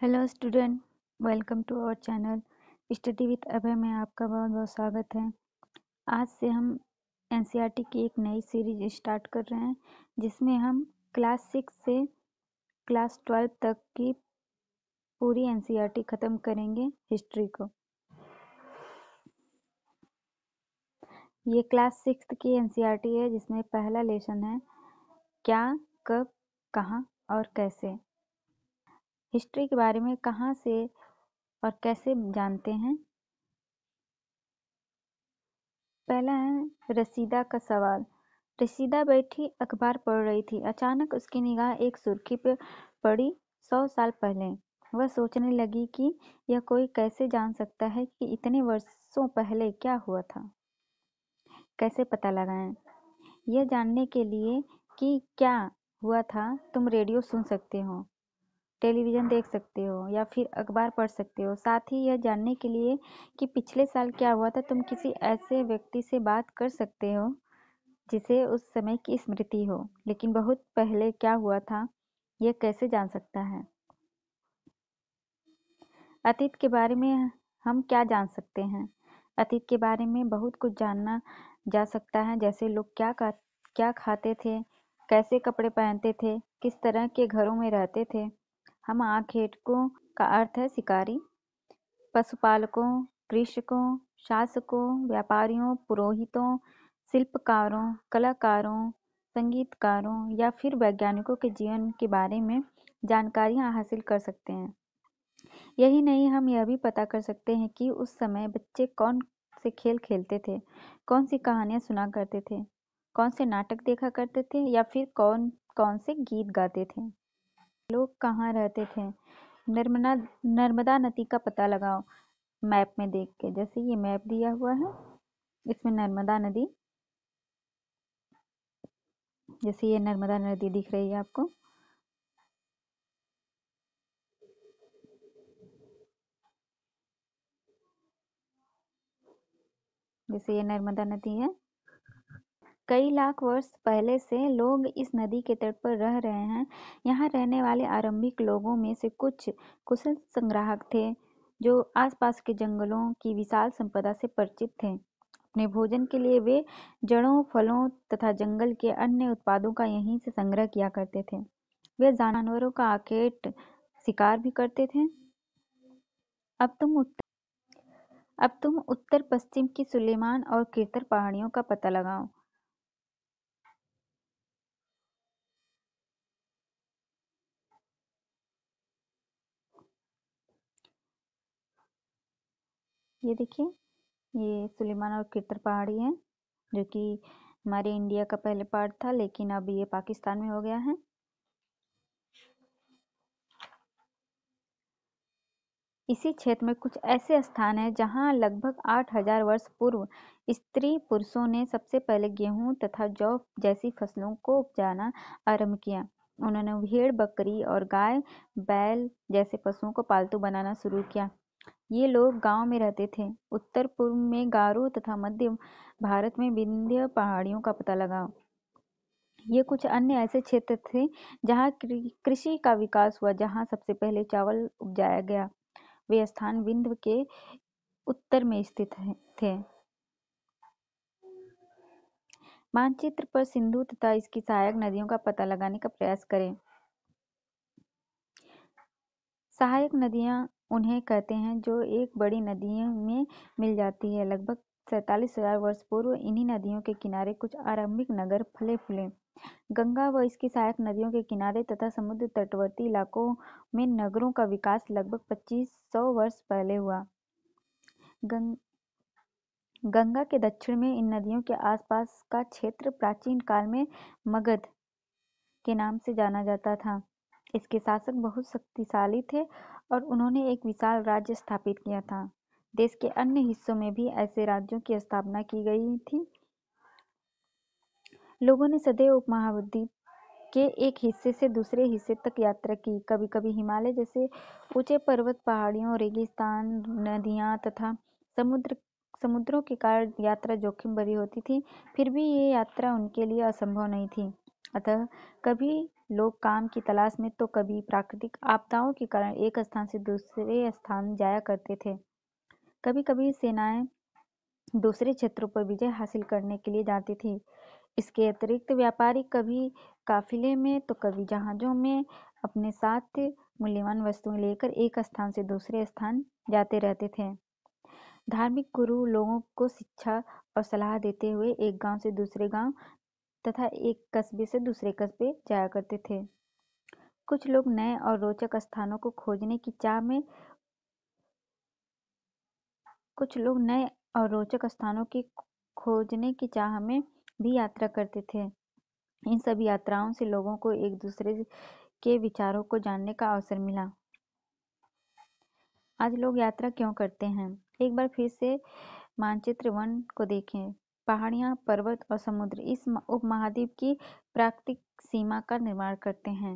hello student welcome to our channel study with Abhay में आपका बहुत बहुत स्वागत है आज से हम एन e की एक नई सीरीज स्टार्ट कर रहे हैं जिसमें हम क्लास सिक्स से क्लास ट्वेल्व तक की पूरी एन e ख़त्म करेंगे हिस्ट्री को ये क्लास सिक्स की एन e है जिसमें पहला लेसन है क्या कब कहाँ और कैसे हिस्ट्री के बारे में कहाँ से और कैसे जानते हैं पहला है रसीदा का सवाल रसीदा बैठी अखबार पढ़ रही थी अचानक उसकी निगाह एक सुर्खी पर पड़ी सौ साल पहले वह सोचने लगी कि यह कोई कैसे जान सकता है कि इतने वर्षों पहले क्या हुआ था कैसे पता लगाएं यह जानने के लिए कि क्या हुआ था तुम रेडियो सुन सकते हो टेलीविज़न देख सकते हो या फिर अखबार पढ़ सकते हो साथ ही यह जानने के लिए कि पिछले साल क्या हुआ था तुम किसी ऐसे व्यक्ति से बात कर सकते हो जिसे उस समय की स्मृति हो लेकिन बहुत पहले क्या हुआ था यह कैसे जान सकता है अतीत के बारे में हम क्या जान सकते हैं अतीत के बारे में बहुत कुछ जानना जा सकता है जैसे लोग क्या क्या खाते थे कैसे कपड़े पहनते थे किस तरह के घरों में रहते थे हम हमाखेडकों का अर्थ है शिकारी पशुपालकों कृषकों शासकों व्यापारियों पुरोहितों शिल्पकारों कलाकारों संगीतकारों या फिर वैज्ञानिकों के जीवन के बारे में जानकारियाँ हासिल कर सकते हैं यही नहीं हम यह भी पता कर सकते हैं कि उस समय बच्चे कौन से खेल खेलते थे कौन सी कहानियां सुना करते थे कौन से नाटक देखा करते थे या फिर कौन कौन से गीत गाते थे लोग कहाँ रहते थे नर्मदा नर्मदा नदी का पता लगाओ मैप में देख के जैसे ये मैप दिया हुआ है इसमें नर्मदा नदी जैसे ये नर्मदा नदी दिख रही है आपको जैसे ये नर्मदा नदी है कई लाख वर्ष पहले से लोग इस नदी के तट पर रह रहे हैं यहाँ रहने वाले आरंभिक लोगों में से कुछ कुशल संग्राहक थे जो आसपास के जंगलों की विशाल संपदा से परिचित थे अपने भोजन के लिए वे जड़ों फलों तथा जंगल के अन्य उत्पादों का यहीं से संग्रह किया करते थे वे जानवरों का आकेट शिकार भी करते थे अब तुम उत्तर अब तुम उत्तर पश्चिम की सुलेमान और कीर्तन पहाड़ियों का पता लगाओ ये देखिए ये सुलेमान और कित्तर पहाड़ी है जो कि हमारे इंडिया का पहले पार्ट था लेकिन अब ये पाकिस्तान में हो गया है इसी क्षेत्र में कुछ ऐसे स्थान हैं जहां लगभग 8000 वर्ष पूर्व स्त्री पुरुषों ने सबसे पहले गेहूं तथा जौ जैसी फसलों को उपजाना आरंभ किया उन्होंने भेड़ बकरी और गाय बैल जैसे पशुओं को पालतू बनाना शुरू किया ये लोग गाँव में रहते थे उत्तर पूर्व में गारो तथा मध्य भारत में विंध्य पहाड़ियों का पता लगाओ ये कुछ अन्य ऐसे क्षेत्र थे जहाँ कृषि का विकास हुआ जहाँ सबसे पहले चावल उपजाया गया वे स्थान विंध्य के उत्तर में स्थित थे मानचित्र पर सिंधु तथा इसकी सहायक नदियों का पता लगाने का प्रयास करें सहायक नदियां उन्हें कहते हैं जो एक बड़ी नदियों में मिल जाती है लगभग सैतालीस हजार वर्ष पूर्व इन्हीं नदियों के किनारे कुछ आरंभिक नगर फले फूले गंगा व इसकी सहायक नदियों के किनारे तथा समुद्र तटवर्ती इलाकों में नगरों का विकास लगभग पच्चीस सौ वर्ष पहले हुआ गंग गंगा के दक्षिण में इन नदियों के आसपास का क्षेत्र प्राचीन काल में मगध के नाम से जाना जाता था इसके शासक बहुत शक्तिशाली थे और उन्होंने एक विशाल राज्य स्थापित किया था देश के अन्य हिस्सों में भी ऐसे राज्यों की स्थापना की गई थी लोगों ने सदैव उपमहाद्वीप के एक हिस्से से दूसरे हिस्से तक यात्रा की कभी कभी हिमालय जैसे ऊंचे पर्वत पहाड़ियों रेगिस्तान नदियां तथा समुद्र समुद्रों के कारण यात्रा जोखिम भरी होती थी फिर भी ये यात्रा उनके लिए असंभव नहीं थी अतः कभी लोग काम की तलाश में तो कभी प्राकृतिक आपदाओं के कारण एक स्थान से दूसरे स्थान जाया करते थे कभी कभी सेनाएं दूसरे क्षेत्रों पर विजय हासिल करने के लिए जाती थी इसके अतिरिक्त व्यापारी कभी काफिले में तो कभी जहाज़ों में अपने साथ मूल्यवान वस्तुएं लेकर एक स्थान से दूसरे स्थान जाते रहते थे धार्मिक गुरु लोगों को शिक्षा और सलाह देते हुए एक गांव से दूसरे गांव तथा एक कस्बे से दूसरे कस्बे जाया करते थे कुछ लोग नए और रोचक स्थानों को खोजने की चाह में कुछ लोग नए और रोचक स्थानों की खोजने की चाह में भी यात्रा करते थे इन सब यात्राओं से लोगों को एक दूसरे के विचारों को जानने का अवसर मिला आज लोग यात्रा क्यों करते हैं एक बार फिर से मानचित्र वन को देखें पहाड़ियाँ पर्वत और समुद्र इस उपमहाद्वीप की प्राकृतिक सीमा का निर्माण करते हैं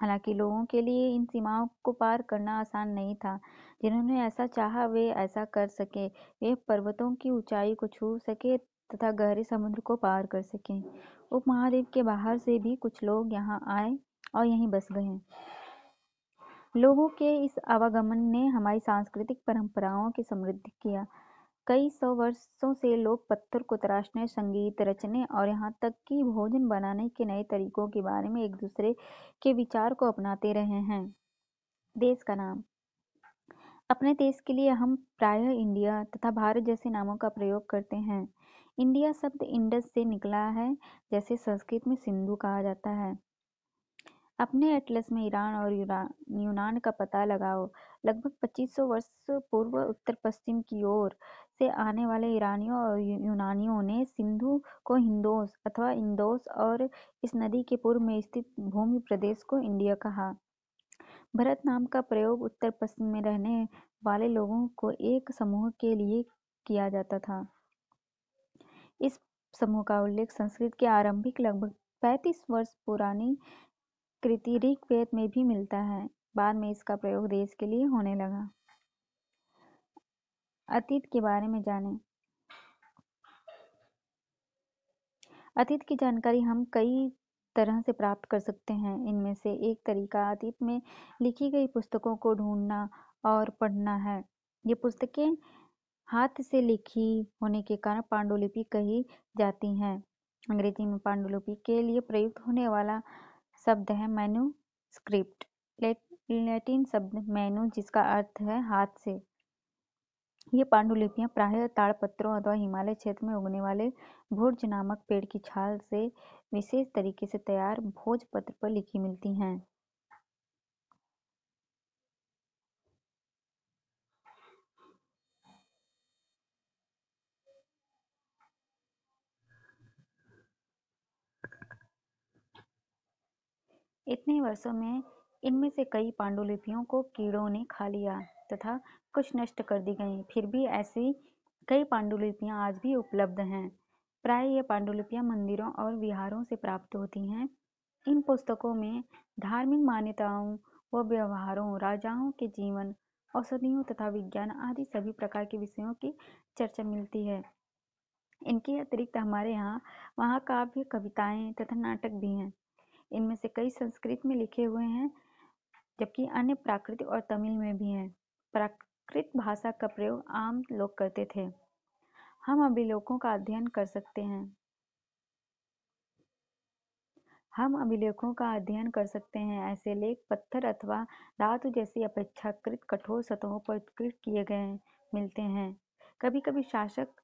हालांकि लोगों के लिए इन सीमाओं को पार करना आसान नहीं था जिन्होंने ऐसा चाहा वे ऐसा कर सके वे पर्वतों की ऊंचाई को छू सके तथा गहरे समुद्र को पार कर सके उपमहाद्वीप के बाहर से भी कुछ लोग यहाँ आए और यहीं बस गए लोगों के इस आवागमन ने हमारी सांस्कृतिक परंपराओं की समृद्ध किया कई सौ वर्षों से लोग पत्थर को तराशने संगीत रचने और यहाँ तक कि भोजन बनाने के नए तरीकों के बारे में एक-दूसरे के विचार को अपनाते रहे हैं देश का नाम अपने देश के लिए हम प्रायः इंडिया तथा भारत जैसे नामों का प्रयोग करते हैं इंडिया शब्द इंडस से निकला है जैसे संस्कृत में सिंधु कहा जाता है अपने एटलस में ईरान और यूनान का पता लगाओ लगभग 2500 वर्ष पूर्व उत्तर पश्चिम की ओर से आने वाले ईरानियों और यूनानियों ने सिंधु को हिंदोस अथवा इंदोस और इस नदी के पूर्व में स्थित भूमि प्रदेश को इंडिया कहा भरत नाम का प्रयोग उत्तर पश्चिम में रहने वाले लोगों को एक समूह के लिए किया जाता था इस समूह का उल्लेख संस्कृत के आरंभिक लगभग 35 वर्ष पुरानी कृति ऋग्वेद में भी मिलता है बाद में इसका प्रयोग देश के लिए होने लगा अतीत के बारे में जानें अतीत की जानकारी हम कई तरह से प्राप्त कर सकते हैं इनमें से एक तरीका अतीत में लिखी गई पुस्तकों को ढूंढना और पढ़ना है ये पुस्तकें हाथ से लिखी होने के कारण पांडुलिपि कही जाती हैं अंग्रेजी में पांडुलिपि के लिए प्रयुक्त होने वाला शब्द है स्क्रिप्ट लैटिन शब्द मैनु जिसका अर्थ है हाथ से ये पांडुलिपियाँ प्रायः ताड़पत्रों अथवा हिमालय क्षेत्र में उगने वाले भोज नामक पेड़ की छाल से विशेष तरीके से तैयार भोज पत्र पर लिखी मिलती हैं इतने वर्षों में इनमें से कई पांडुलिपियों को कीड़ों ने खा लिया तथा कुछ नष्ट कर दी गई फिर भी ऐसी कई पांडुलिपियां आज भी उपलब्ध हैं प्राय ये पांडुलिपियां मंदिरों और विहारों से प्राप्त होती हैं इन पुस्तकों में धार्मिक मान्यताओं व व्यवहारों राजाओं के जीवन औषधियों तथा विज्ञान आदि सभी प्रकार के विषयों की चर्चा मिलती है इनके अतिरिक्त हमारे यहाँ महाकाव्य कविताएं तथा नाटक भी हैं इनमें से कई संस्कृत में लिखे हुए हैं जबकि अन्य प्राकृतिक और तमिल में भी हैं प्राकृत भाषा का प्रयोग आम लोग करते थे हम अभिलेखों का अध्ययन कर सकते हैं हम अभिलेखों का अध्ययन कर सकते हैं ऐसे लेख पत्थर अथवा धातु जैसी अपेक्षाकृत कठोर सतहों पर उत्कीर्ण किए गए मिलते हैं कभी कभी शासक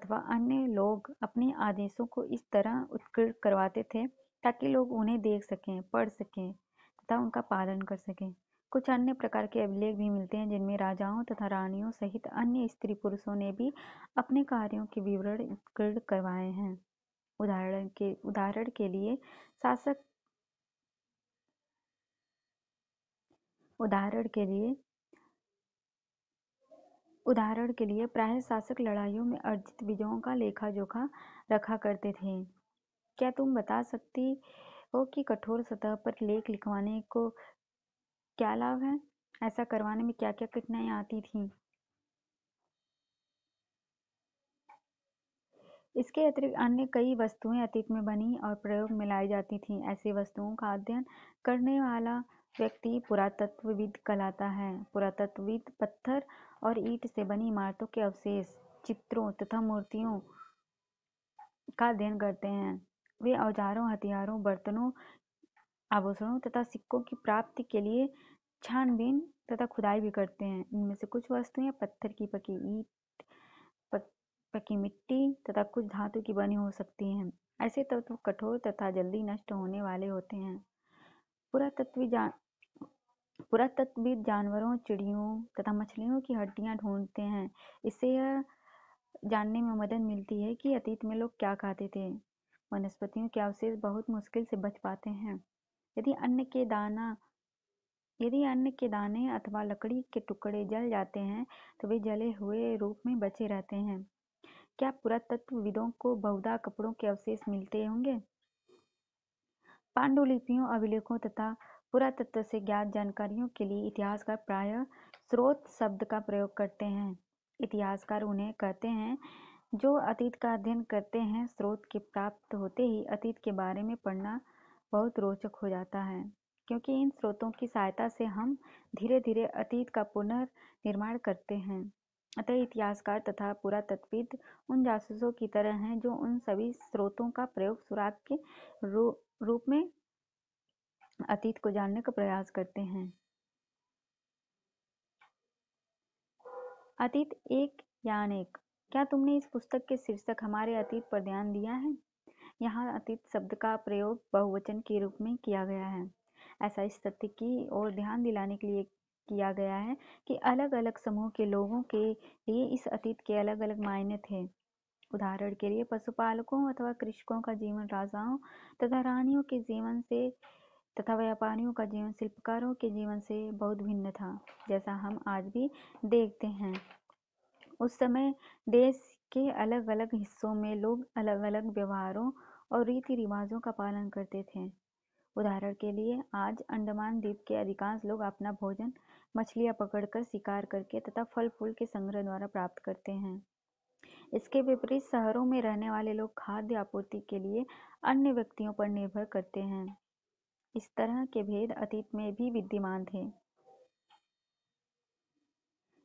अथवा अन्य लोग अपने आदेशों को इस तरह उत्कीर्ण करवाते थे ताकि लोग उन्हें देख सकें पढ़ सकें तथा उनका पालन कर सकें कुछ अन्य प्रकार के अभिलेख भी मिलते हैं जिनमें राजाओं तथा रानियों सहित अन्य स्त्री पुरुषों ने भी अपने कार्यों के विवरण उत्कीर्ण करवाए हैं उदाहरण के उदाहरण के लिए शासक उदाहरण के लिए उदाहरण के लिए प्राय शासक लड़ाइयों में अर्जित विजयों का लेखा जोखा रखा करते थे क्या तुम बता सकती हो कि कठोर सतह पर लेख लिखवाने को क्या लाभ है ऐसा करवाने में क्या क्या कठिनाइयाँ आती थी इसके अतिरिक्त अन्य कई वस्तुएं अतीत में बनी और प्रयोग में लाई जाती थी ऐसी वस्तुओं का अध्ययन करने वाला व्यक्ति पुरातत्वविद कहलाता है पुरातत्वविद पत्थर और ईट से बनी इमारतों के अवशेष चित्रों तथा मूर्तियों का अध्ययन करते हैं वे औजारों हथियारों बर्तनों आभूषणों तथा सिक्कों की प्राप्ति के लिए छानबीन तथा खुदाई भी करते हैं इनमें से कुछ वस्तुएं पत्थर की पकी ईट पकी मिट्टी तथा कुछ धातु की बनी हो सकती हैं ऐसे तत्व तो कठोर तथा जल्दी नष्ट होने वाले होते हैं पुरातत्वी जान पुरातत्वी जानवरों चिड़ियों तथा मछलियों की हड्डियां ढूंढते हैं इससे यह जानने में मदद मिलती है कि अतीत में लोग क्या खाते थे वनस्पतियों के अवशेष बहुत मुश्किल से बच पाते हैं यदि अन्न के दाना यदि अन्न के दाने अथवा लकड़ी के टुकड़े जल जाते हैं तो वे जले हुए रूप में बचे रहते हैं क्या पुरातत्वविदों को बहुधा कपड़ों के अवशेष मिलते होंगे पांडुलिपियों अभिलेखों तथा पुरातत्व से ज्ञात जानकारियों के लिए इतिहासकार प्राय स्रोत शब्द का प्रयोग करते हैं इतिहासकार उन्हें कहते हैं जो अतीत का अध्ययन करते हैं स्रोत के प्राप्त होते ही अतीत के बारे में पढ़ना बहुत रोचक हो जाता है क्योंकि इन स्रोतों की सहायता से हम धीरे धीरे अतीत का पुनर्निर्माण करते हैं अतः इतिहासकार तथा पुरातत्वविद उन जासूसों की तरह हैं जो उन सभी स्रोतों का प्रयोग सुराग के रूप में अतीत को जानने का प्रयास करते हैं अतीत एक या अनेक क्या तुमने इस पुस्तक के शीर्षक हमारे अतीत पर ध्यान दिया है यहाँ अतीत शब्द का प्रयोग बहुवचन के रूप में किया गया है ऐसा इस तथ्य की ओर ध्यान दिलाने के लिए किया गया है कि अलग अलग समूह के लोगों के लिए इस अतीत के अलग अलग मायने थे उदाहरण के लिए पशुपालकों अथवा कृषकों का जीवन राजाओं तथा रानियों के जीवन से तथा व्यापारियों का जीवन शिल्पकारों के जीवन से बहुत भिन्न था जैसा हम आज भी देखते हैं उस समय देश के अलग अलग हिस्सों में लोग अलग अलग व्यवहारों और रीति रिवाजों का पालन करते थे उदाहरण के लिए आज अंडमान द्वीप के अधिकांश लोग अपना भोजन मछलियाँ पकड़कर शिकार करके तथा फल फूल के संग्रह द्वारा प्राप्त करते हैं इसके विपरीत शहरों में रहने वाले लोग खाद्य आपूर्ति के लिए अन्य व्यक्तियों पर निर्भर करते हैं इस तरह के भेद अतीत में भी विद्यमान थे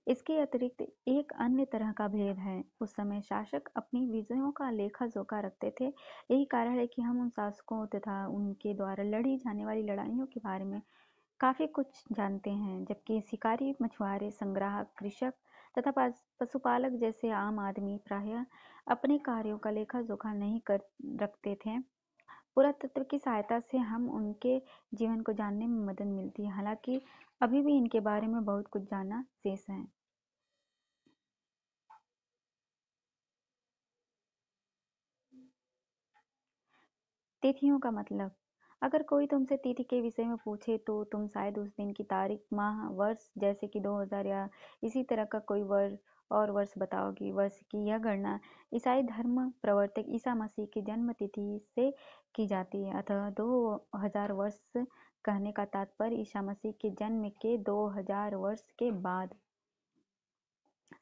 इसके अतिरिक्त एक अन्य तरह का भेद है उस समय शासक अपनी विजयों का लेखा जोखा रखते थे यही कारण है कि हम उन शासकों तथा उनके द्वारा लड़ी जाने वाली लड़ाइयों के बारे में काफ़ी कुछ जानते हैं जबकि शिकारी मछुआरे संग्राहक कृषक तथा पशुपालक जैसे आम आदमी प्राय अपने कार्यों का लेखा जोखा नहीं कर रखते थे पुरातत्व की सहायता से हम उनके जीवन को जानने में मदद मिलती है हालांकि अभी भी इनके बारे में बहुत कुछ जानना शेष है तिथियों का मतलब अगर कोई तुमसे तिथि के विषय में पूछे तो तुम शायद उस दिन की तारीख माह वर्ष जैसे कि 2000 या इसी तरह का कोई और वर्ष बताओगे वर्ष की यह गणना ईसाई धर्म प्रवर्तक ईसा मसीह की जन्म तिथि से की जाती है अतः 2000 वर्ष कहने का तात्पर्य ईसा मसीह के जन्म के 2000 वर्ष के बाद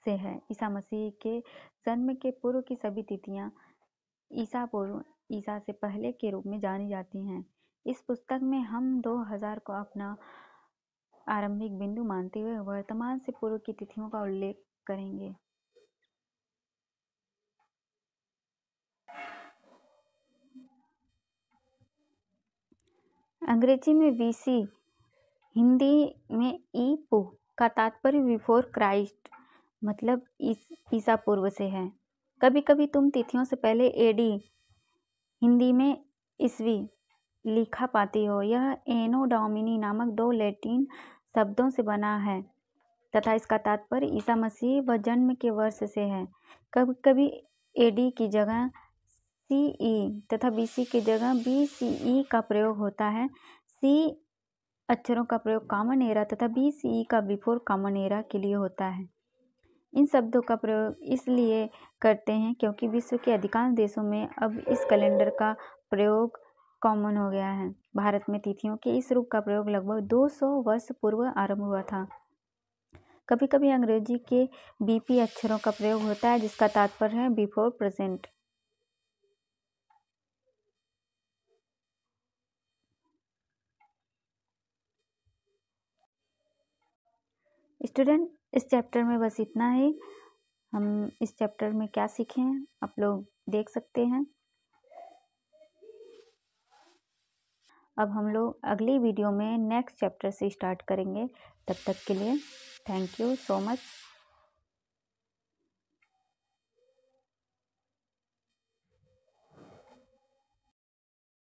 से है ईसा मसीह के जन्म के पूर्व की सभी तिथियां ईसा पूर्व ईसा से पहले के रूप में जानी जाती हैं इस पुस्तक में हम 2000 को अपना आरंभिक बिंदु मानते हुए वर्तमान से पूर्व की तिथियों का उल्लेख करेंगे अंग्रेजी में वीसी हिंदी में ई का तात्पर्य बिफोर क्राइस्ट मतलब ईसा पूर्व से है कभी कभी तुम तिथियों से पहले एडी हिंदी में ईस्वी लिखा पाती हो यह एनो डोमिनी नामक दो लैटिन शब्दों से बना है तथा इसका तात्पर्य ईसा मसीह व जन्म के वर्ष से है कभी कभी एडी की जगह सी ई e तथा बी सी की जगह बी सी ई का प्रयोग होता है सी अक्षरों का प्रयोग कामन एरा तथा बी सी ई का बिफोर कामन एरा के लिए होता है इन शब्दों का प्रयोग इसलिए करते हैं क्योंकि विश्व के अधिकांश देशों में अब इस कैलेंडर का प्रयोग कॉमन हो गया है भारत में तिथियों के इस रूप का प्रयोग लगभग 200 वर्ष पूर्व आरंभ हुआ था कभी कभी अंग्रेजी के बीपी अक्षरों का प्रयोग होता है जिसका तात्पर्य है बिफोर प्रेजेंट स्टूडेंट इस चैप्टर में बस इतना ही हम इस चैप्टर में क्या सीखे हैं आप लोग देख सकते हैं अब हम लोग अगली वीडियो में नेक्स्ट चैप्टर से स्टार्ट करेंगे तब तक के लिए थैंक यू सो मच